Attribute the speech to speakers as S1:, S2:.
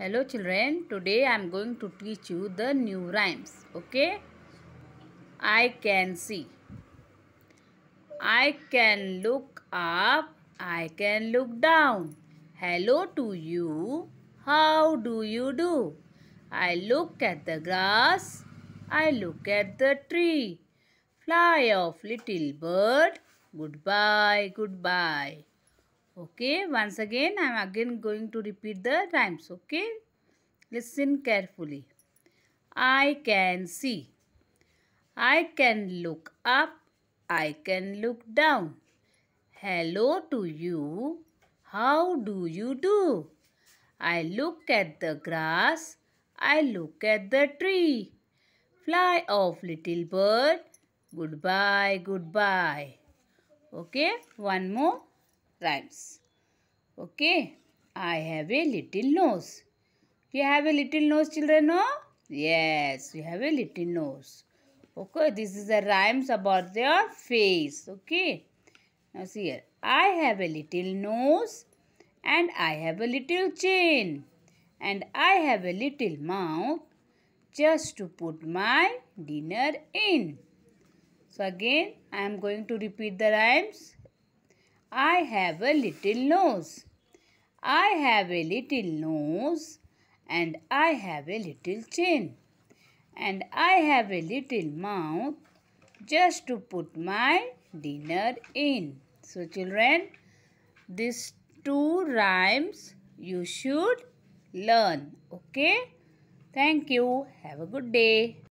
S1: hello children today i am going to teach you the new rhymes okay i can see i can look up i can look down hello to you how do you do i look at the grass i look at the tree fly off little bird goodbye goodbye okay once again i am again going to repeat the rhymes okay listen carefully i can see i can look up i can look down hello to you how do you do i look at the grass i look at the tree fly off little bird goodbye goodbye okay one more rhymes. Okay. I have a little nose. You have a little nose, children, no? Yes, you have a little nose. Okay, this is the rhymes about their face. Okay. Now see here. I have a little nose and I have a little chin and I have a little mouth just to put my dinner in. So again, I am going to repeat the rhymes. I have a little nose. I have a little nose and I have a little chin. And I have a little mouth just to put my dinner in. So children, these two rhymes you should learn. Okay? Thank you. Have a good day.